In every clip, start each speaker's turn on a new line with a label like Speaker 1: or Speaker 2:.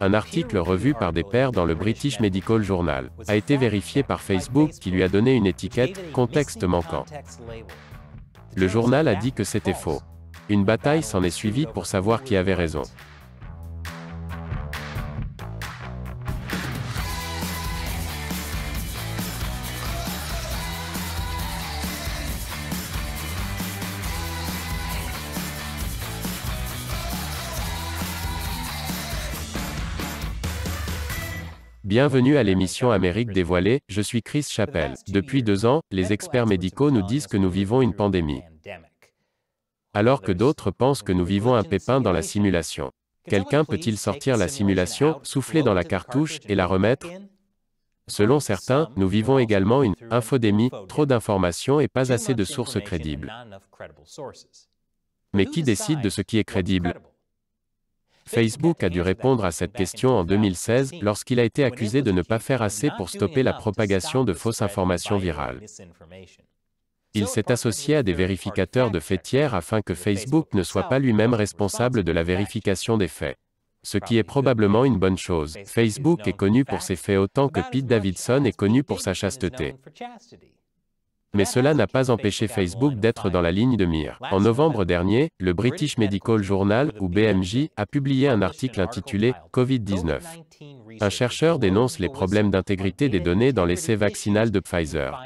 Speaker 1: Un article revu par des pairs dans le British Medical Journal a été vérifié par Facebook qui lui a donné une étiquette contexte manquant. Le journal a dit que c'était faux. Une bataille s'en est suivie pour savoir qui avait raison. Bienvenue à l'émission Amérique dévoilée, je suis Chris Chappelle. Depuis deux ans, les experts médicaux nous disent que nous vivons une pandémie. Alors que d'autres pensent que nous vivons un pépin dans la simulation. Quelqu'un peut-il sortir la simulation, souffler dans la cartouche et la remettre Selon certains, nous vivons également une infodémie, trop d'informations et pas assez de sources crédibles. Mais qui décide de ce qui est crédible Facebook a dû répondre à cette question en 2016 lorsqu'il a été accusé de ne pas faire assez pour stopper la propagation de fausses informations virales. Il s'est associé à des vérificateurs de faits tiers afin que Facebook ne soit pas lui-même responsable de la vérification des faits ce qui est probablement une bonne chose. Facebook est connu pour ses faits autant que Pete Davidson est connu pour sa chasteté. Mais cela n'a pas empêché Facebook d'être dans la ligne de mire. En novembre dernier, le British Medical Journal, ou BMJ, a publié un article intitulé Covid-19. Un chercheur dénonce les problèmes d'intégrité des données dans l'essai vaccinal de Pfizer.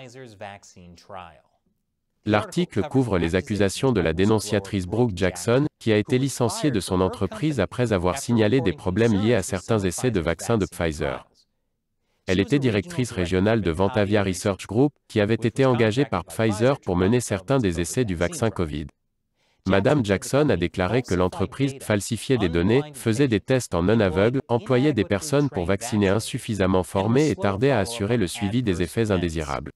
Speaker 1: L'article couvre les accusations de la dénonciatrice Brooke Jackson, qui a été licenciée de son entreprise après avoir signalé des problèmes liés à certains essais de vaccins de Pfizer. Elle était directrice régionale de Vantavia Research Group, qui avait été engagée par Pfizer pour mener certains des essais du vaccin Covid. Madame Jackson a déclaré que l'entreprise falsifiait des données, faisait des tests en non-aveugle, employait des personnes pour vacciner insuffisamment formées et tardait à assurer le suivi des effets indésirables.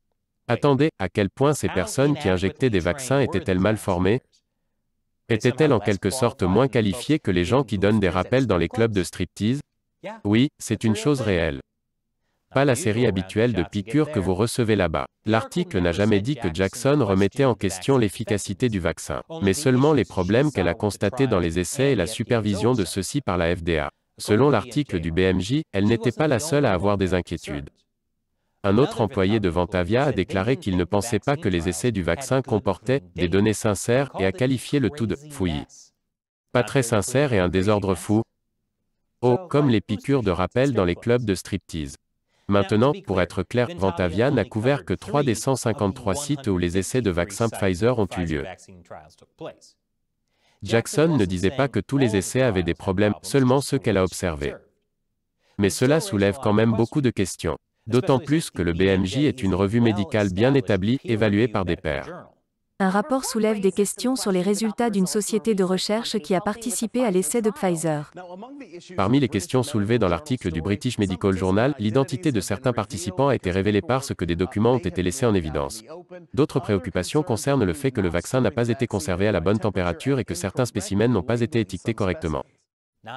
Speaker 1: Attendez, à quel point ces personnes qui injectaient des vaccins étaient-elles mal formées Étaient-elles en quelque sorte moins qualifiées que les gens qui donnent des rappels dans les clubs de striptease Oui, c'est une chose réelle pas la série habituelle de piqûres que vous recevez là-bas. L'article n'a jamais dit que Jackson remettait en question l'efficacité du vaccin, mais seulement les problèmes qu'elle a constatés dans les essais et la supervision de ceux-ci par la FDA. Selon l'article du BMJ, elle n'était pas la seule à avoir des inquiétudes. Un autre employé de Ventavia a déclaré qu'il ne pensait pas que les essais du vaccin comportaient des données sincères et a qualifié le tout de fouillis. Pas très sincère et un désordre fou. Oh, comme les piqûres de rappel dans les clubs de striptease. Maintenant, pour être clair, Ventavia n'a couvert que 3 des 153 sites où les essais de vaccins Pfizer ont eu lieu. Jackson ne disait pas que tous les essais avaient des problèmes, seulement ceux qu'elle a observés. Mais cela soulève quand même beaucoup de questions. D'autant plus que le BMJ est une revue médicale bien établie, évaluée par des pairs.
Speaker 2: Un rapport soulève des questions sur les résultats d'une société de recherche qui a participé à l'essai de Pfizer.
Speaker 1: Parmi les questions soulevées dans l'article du British Medical Journal, l'identité de certains participants a été révélée parce que des documents ont été laissés en évidence. D'autres préoccupations concernent le fait que le vaccin n'a pas été conservé à la bonne température et que certains spécimens n'ont pas été étiquetés correctement.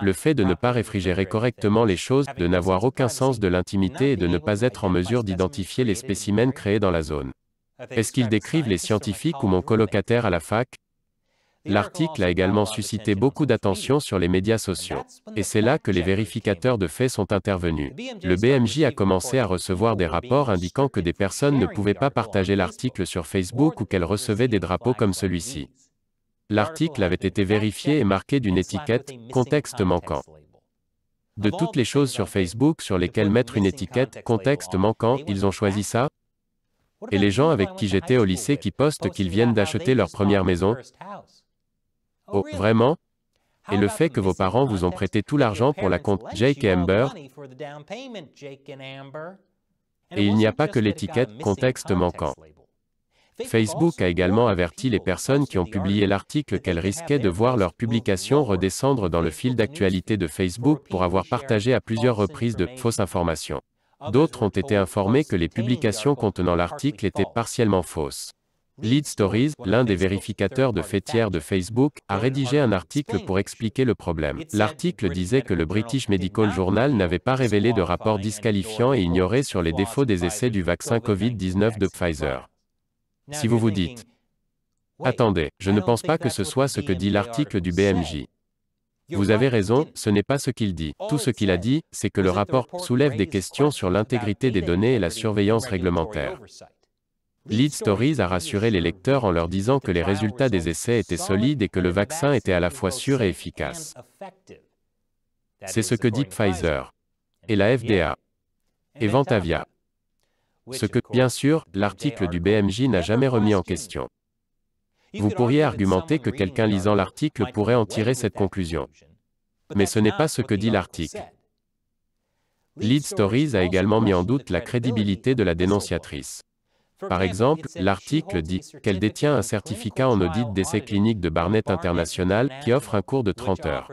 Speaker 1: Le fait de ne pas réfrigérer correctement les choses, de n'avoir aucun sens de l'intimité et de ne pas être en mesure d'identifier les spécimens créés dans la zone. Est-ce qu'ils décrivent les scientifiques ou mon colocataire à la fac L'article a également suscité beaucoup d'attention sur les médias sociaux. Et c'est là que les vérificateurs de faits sont intervenus. Le BMJ a commencé à recevoir des rapports indiquant que des personnes ne pouvaient pas partager l'article sur Facebook ou qu'elles recevaient des drapeaux comme celui-ci. L'article avait été vérifié et marqué d'une étiquette contexte manquant. De toutes les choses sur Facebook sur lesquelles mettre une étiquette contexte manquant, ils ont choisi ça et les gens avec qui j'étais au lycée qui postent qu'ils viennent d'acheter leur première maison Oh, vraiment Et le fait que vos parents vous ont prêté tout l'argent pour la compte Jake et Amber Et il n'y a pas que l'étiquette contexte manquant. Facebook a également averti les personnes qui ont publié l'article qu'elles risquaient de voir leur publication redescendre dans le fil d'actualité de Facebook pour avoir partagé à plusieurs reprises de fausses informations. D'autres ont été informés que les publications contenant l'article étaient partiellement fausses. Lead Stories, l'un des vérificateurs de fêtières de Facebook, a rédigé un article pour expliquer le problème. L'article disait que le British Medical Journal n'avait pas révélé de rapport disqualifiant et ignoré sur les défauts des essais du vaccin Covid-19 de Pfizer. Si vous vous dites, attendez, je ne pense pas que ce soit ce que dit l'article du BMJ. Vous avez raison, ce n'est pas ce qu'il dit. Tout ce qu'il a dit, c'est que le rapport soulève des questions sur l'intégrité des données et la surveillance réglementaire. Lead Stories a rassuré les lecteurs en leur disant que les résultats des essais étaient solides et que le vaccin était à la fois sûr et efficace. C'est ce que dit Pfizer et la FDA et Ventavia. Ce que, bien sûr, l'article du BMJ n'a jamais remis en question. Vous pourriez argumenter que quelqu'un lisant l'article pourrait en tirer cette conclusion. Mais ce n'est pas ce que dit l'article. Lead Stories a également mis en doute la crédibilité de la dénonciatrice. Par exemple, l'article dit qu'elle détient un certificat en audit d'essais cliniques de Barnett International qui offre un cours de 30 heures.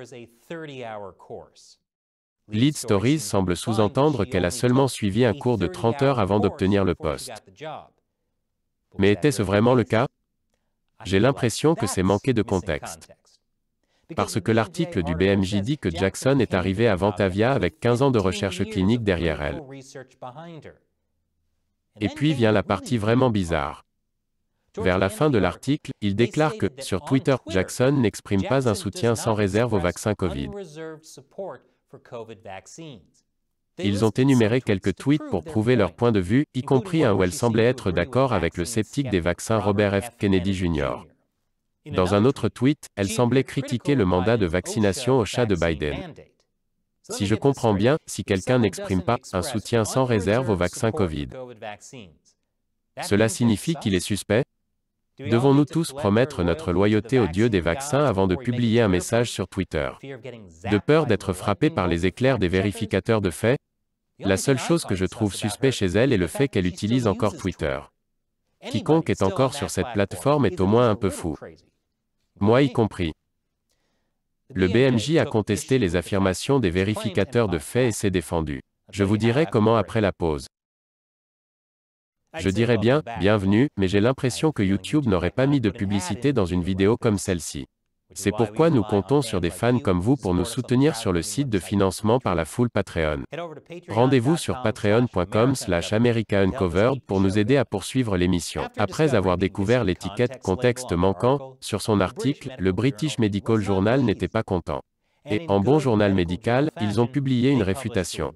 Speaker 1: Lead Stories semble sous-entendre qu'elle a seulement suivi un cours de 30 heures avant d'obtenir le poste. Mais était-ce vraiment le cas j'ai l'impression que c'est manqué de contexte. Parce que l'article du BMJ dit que Jackson est arrivé à Vantavia avec 15 ans de recherche clinique derrière elle. Et puis vient la partie vraiment bizarre. Vers la fin de l'article, il déclare que, sur Twitter, Jackson n'exprime pas un soutien sans réserve au vaccin Covid. Ils ont énuméré quelques tweets pour prouver leur point de vue, y compris un où elle semblait être d'accord avec le sceptique des vaccins Robert F. Kennedy Jr. Dans un autre tweet, elle semblait critiquer le mandat de vaccination au chat de Biden. Si je comprends bien, si quelqu'un n'exprime pas un soutien sans réserve au vaccin Covid, cela signifie qu'il est suspect, Devons-nous tous promettre notre loyauté au Dieu des vaccins avant de publier un message sur Twitter De peur d'être frappé par les éclairs des vérificateurs de faits La seule chose que je trouve suspect chez elle est le fait qu'elle utilise encore Twitter. Quiconque est encore sur cette plateforme est au moins un peu fou. Moi y compris. Le BMJ a contesté les affirmations des vérificateurs de faits et s'est défendu. Je vous dirai comment après la pause. Je dirais bien, bienvenue, mais j'ai l'impression que YouTube n'aurait pas mis de publicité dans une vidéo comme celle-ci. C'est pourquoi nous comptons sur des fans comme vous pour nous soutenir sur le site de financement par la foule Patreon. Rendez-vous sur patreon.com slash Uncovered pour nous aider à poursuivre l'émission. Après avoir découvert l'étiquette contexte manquant, sur son article, le British Medical Journal n'était pas content. Et, en bon journal médical, ils ont publié une réfutation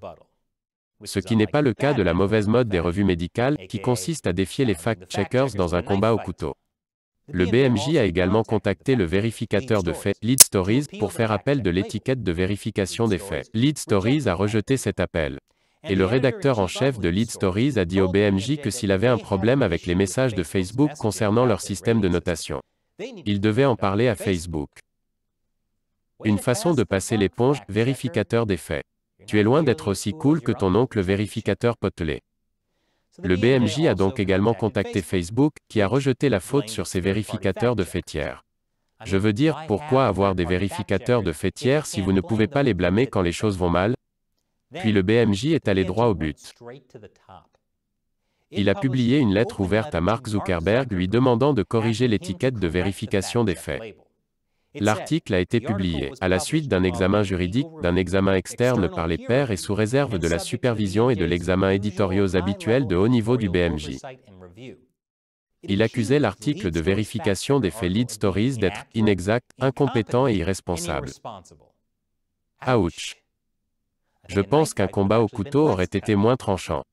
Speaker 1: ce qui n'est pas le cas de la mauvaise mode des revues médicales, qui consiste à défier les fact-checkers dans un combat au couteau. Le BMJ a également contacté le vérificateur de faits, Lead Stories, pour faire appel de l'étiquette de vérification des faits. Lead Stories a rejeté cet appel. Et le rédacteur en chef de Lead Stories a dit au BMJ que s'il avait un problème avec les messages de Facebook concernant leur système de notation, il devait en parler à Facebook. Une façon de passer l'éponge, vérificateur des faits. Tu es loin d'être aussi cool que ton oncle vérificateur potelé. Le BMJ a donc également contacté Facebook, qui a rejeté la faute sur ses vérificateurs de tiers. Je veux dire, pourquoi avoir des vérificateurs de tiers si vous ne pouvez pas les blâmer quand les choses vont mal Puis le BMJ est allé droit au but. Il a publié une lettre ouverte à Mark Zuckerberg lui demandant de corriger l'étiquette de vérification des faits. L'article a été publié à la suite d'un examen juridique, d'un examen externe par les pairs et sous réserve de la supervision et de l'examen éditoriaux habituel de haut niveau du BMJ. Il accusait l'article de vérification des faits lead stories d'être inexact, incompétent et irresponsable. Ouch. Je pense qu'un combat au couteau aurait été moins tranchant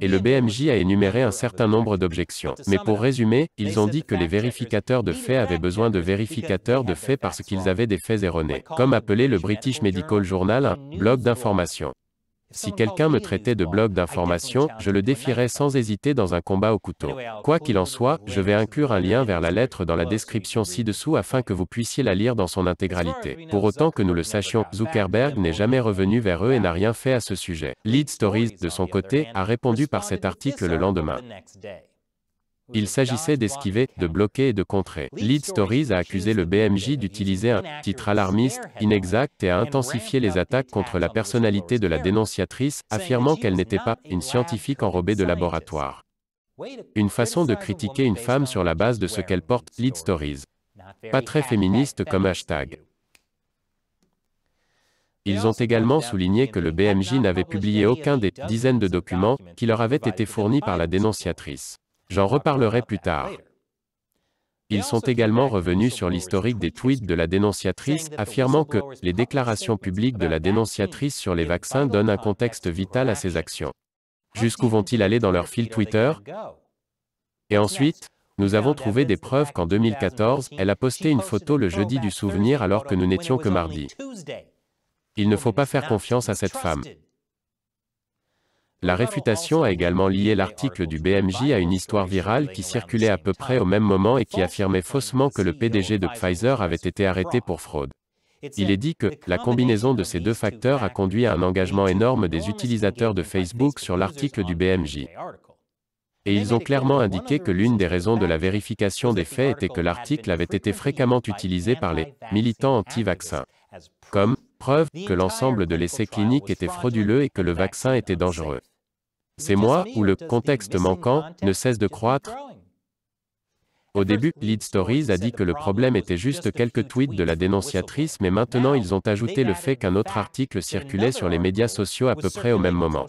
Speaker 1: et le BMJ a énuméré un certain nombre d'objections. Mais pour résumer, ils ont dit que les vérificateurs de faits avaient besoin de vérificateurs de faits parce qu'ils avaient des faits erronés, comme appelé le British Medical Journal, un blog d'information. Si quelqu'un me traitait de blog d'information, je le défierais sans hésiter dans un combat au couteau. Quoi qu'il en soit, je vais inclure un lien vers la lettre dans la description ci-dessous afin que vous puissiez la lire dans son intégralité. Pour autant que nous le sachions, Zuckerberg n'est jamais revenu vers eux et n'a rien fait à ce sujet. Lead Stories, de son côté, a répondu par cet article le lendemain. Il s'agissait d'esquiver, de bloquer et de contrer. Lead Stories a accusé le BMJ d'utiliser un titre alarmiste, inexact et a intensifié les attaques contre la personnalité de la dénonciatrice, affirmant qu'elle n'était pas une scientifique enrobée de laboratoire. Une façon de critiquer une femme sur la base de ce qu'elle porte, Lead Stories. Pas très féministe comme hashtag. Ils ont également souligné que le BMJ n'avait publié aucun des dizaines de documents qui leur avaient été fournis par la dénonciatrice. J'en reparlerai plus tard. Ils sont également revenus sur l'historique des tweets de la dénonciatrice, affirmant que les déclarations publiques de la dénonciatrice sur les vaccins donnent un contexte vital à ses actions. Jusqu'où vont-ils aller dans leur fil Twitter Et ensuite, nous avons trouvé des preuves qu'en 2014, elle a posté une photo le jeudi du souvenir alors que nous n'étions que mardi. Il ne faut pas faire confiance à cette femme. La réfutation a également lié l'article du BMJ à une histoire virale qui circulait à peu près au même moment et qui affirmait faussement que le PDG de Pfizer avait été arrêté pour fraude. Il est dit que la combinaison de ces deux facteurs a conduit à un engagement énorme des utilisateurs de Facebook sur l'article du BMJ. Et ils ont clairement indiqué que l'une des raisons de la vérification des faits était que l'article avait été fréquemment utilisé par les militants anti-vaccins comme preuve que l'ensemble de l'essai clinique était frauduleux et que le vaccin était dangereux. C'est moi, ou le contexte manquant ne cesse de croître, au début, Lead Stories a dit que le problème était juste quelques tweets de la dénonciatrice mais maintenant ils ont ajouté le fait qu'un autre article circulait sur les médias sociaux à peu près au même moment.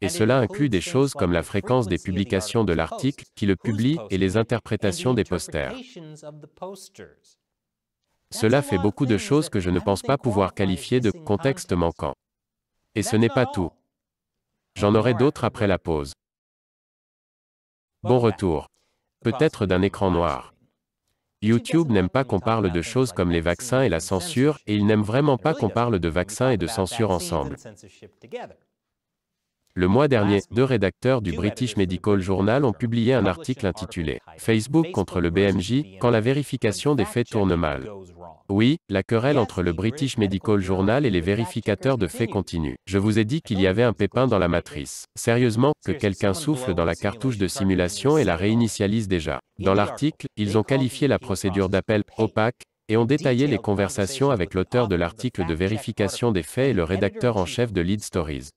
Speaker 1: Et cela inclut des choses comme la fréquence des publications de l'article, qui le publie, et les interprétations des posters. Cela fait beaucoup de choses que je ne pense pas pouvoir qualifier de contexte manquant. Et ce n'est pas tout. J'en aurai d'autres après la pause. Bon retour. Peut-être d'un écran noir. YouTube n'aime pas qu'on parle de choses comme les vaccins et la censure, et il n'aime vraiment pas qu'on parle de vaccins et de censure ensemble. Le mois dernier, deux rédacteurs du British Medical Journal ont publié un article intitulé Facebook contre le BMJ, quand la vérification des faits tourne mal. Oui, la querelle entre le British Medical Journal et les vérificateurs de faits continue. Je vous ai dit qu'il y avait un pépin dans la matrice. Sérieusement, que quelqu'un souffle dans la cartouche de simulation et la réinitialise déjà. Dans l'article, ils ont qualifié la procédure d'appel opaque, et ont détaillé les conversations avec l'auteur de l'article de vérification des faits et le rédacteur en chef de Lead Stories.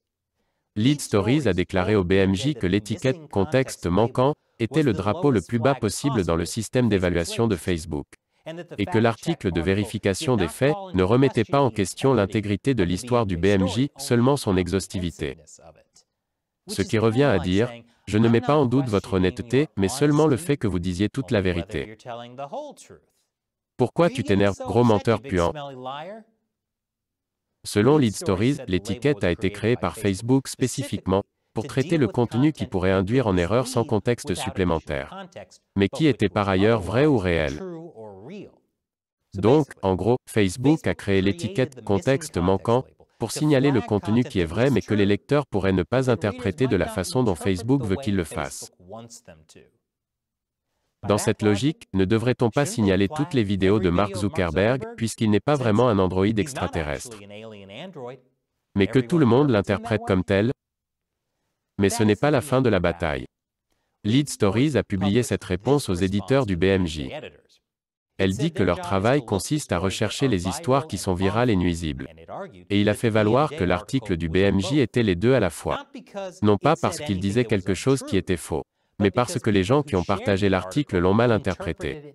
Speaker 1: Lead Stories a déclaré au BMJ que l'étiquette contexte manquant était le drapeau le plus bas possible dans le système d'évaluation de Facebook et que l'article de vérification des faits ne remettait pas en question l'intégrité de l'histoire du BMJ, seulement son exhaustivité. Ce qui revient à dire, je ne mets pas en doute votre honnêteté, mais seulement le fait que vous disiez toute la vérité. Pourquoi tu t'énerves, gros menteur puant Selon Lead Stories, l'étiquette a été créée par Facebook spécifiquement pour traiter le contenu qui pourrait induire en erreur sans contexte supplémentaire, mais qui était par ailleurs vrai ou réel. Donc, en gros, Facebook a créé l'étiquette contexte manquant pour signaler le contenu qui est vrai mais que les lecteurs pourraient ne pas interpréter de la façon dont Facebook veut qu'ils le fassent. Dans cette logique, ne devrait-on pas signaler toutes les vidéos de Mark Zuckerberg, puisqu'il n'est pas vraiment un androïde extraterrestre Mais que tout le monde l'interprète comme tel Mais ce n'est pas la fin de la bataille. Lead Stories a publié cette réponse aux éditeurs du BMJ. Elle dit que leur travail consiste à rechercher les histoires qui sont virales et nuisibles.
Speaker 2: Et il a fait valoir que
Speaker 1: l'article du BMJ était les deux à la fois. Non pas parce qu'il disait quelque chose qui était faux mais parce que les gens qui ont partagé l'article l'ont mal interprété.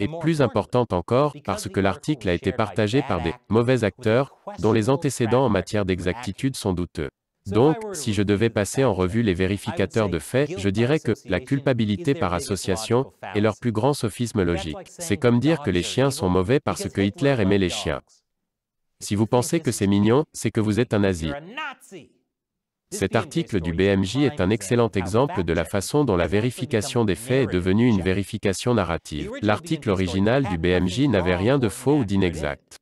Speaker 1: Et plus importante encore, parce que l'article a été partagé par des mauvais acteurs, dont les antécédents en matière d'exactitude sont douteux. Donc, si je devais passer en revue les vérificateurs de faits, je dirais que la culpabilité par association est leur plus grand sophisme logique. C'est comme dire que les chiens sont mauvais parce que Hitler aimait les chiens. Si vous pensez que c'est mignon, c'est que vous êtes un nazi. Cet article du BMJ est un excellent exemple de la façon dont la vérification des faits est devenue une vérification narrative. L'article original du BMJ n'avait rien de faux ou d'inexact.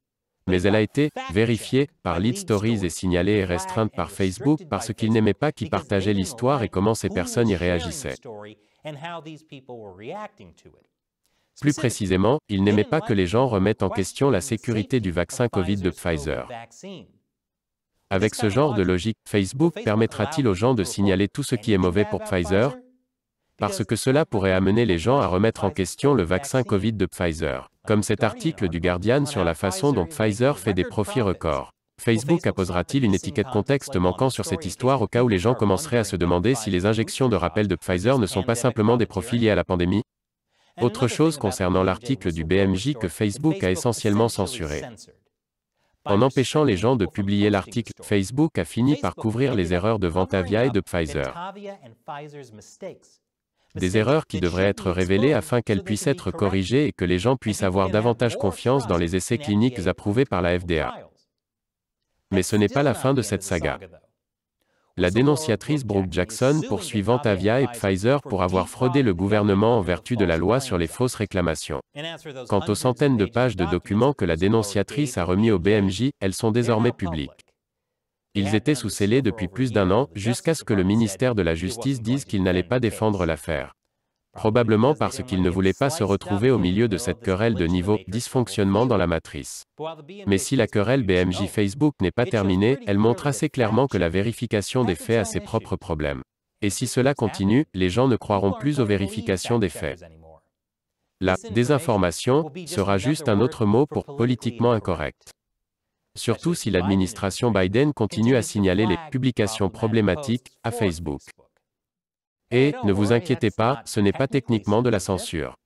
Speaker 1: Mais elle a été vérifiée par Lead Stories et signalée et restreinte par Facebook parce qu'il n'aimait pas qui partageait l'histoire et comment ces personnes y réagissaient. Plus précisément, il n'aimait pas que les gens remettent en question la sécurité du vaccin Covid de Pfizer. Avec ce genre de logique, Facebook permettra-t-il aux gens de signaler tout ce qui est mauvais pour Pfizer Parce que cela pourrait amener les gens à remettre en question le vaccin Covid de Pfizer, comme cet article du Guardian sur la façon dont Pfizer fait des profits records. Facebook apposera-t-il une étiquette contexte manquant sur cette histoire au cas où les gens commenceraient à se demander si les injections de rappel de Pfizer ne sont pas simplement des profits liés à la pandémie Autre chose concernant l'article du BMJ que Facebook a essentiellement censuré en empêchant les gens de publier l'article, Facebook a fini par couvrir les erreurs de Vantavia et de Pfizer. Des erreurs qui devraient être révélées afin qu'elles puissent être corrigées et que les gens puissent avoir davantage confiance dans les essais cliniques approuvés par la FDA. Mais ce n'est pas la fin de cette saga la dénonciatrice Brooke Jackson poursuivant Avia et Pfizer pour avoir fraudé le gouvernement en vertu de la loi sur les fausses réclamations. Quant aux centaines de pages de documents que la dénonciatrice a remis au BMJ, elles sont désormais publiques. Ils étaient sous scellés depuis plus d'un an, jusqu'à ce que le ministère de la Justice dise qu'il n'allait pas défendre l'affaire probablement parce qu'il ne voulait pas se retrouver au milieu de cette querelle de niveau dysfonctionnement dans la matrice. Mais si la querelle BMJ Facebook n'est pas terminée, elle montre assez clairement que la vérification des faits a ses propres problèmes. Et si cela continue, les gens ne croiront plus aux vérifications des faits. La désinformation sera juste un autre mot pour politiquement incorrect. Surtout si l'administration Biden continue à signaler les publications problématiques à Facebook. Et, ne vous inquiétez pas, ce n'est pas techniquement de la censure.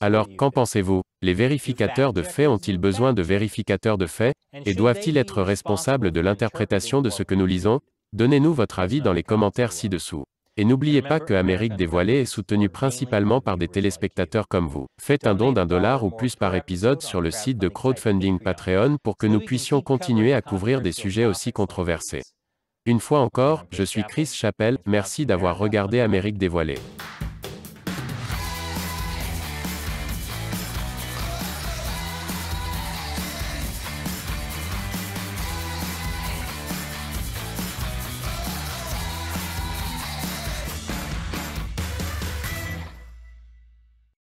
Speaker 1: Alors, qu'en pensez-vous Les vérificateurs de faits ont-ils besoin de vérificateurs de faits Et doivent-ils être responsables de l'interprétation de ce que nous lisons Donnez-nous votre avis dans les commentaires ci-dessous. Et n'oubliez pas que Amérique dévoilée est soutenue principalement par des téléspectateurs comme vous. Faites un don d'un dollar ou plus par épisode sur le site de crowdfunding Patreon pour que nous puissions continuer à couvrir des sujets aussi controversés. Une fois encore, je suis Chris Chappelle, merci d'avoir regardé Amérique dévoilée.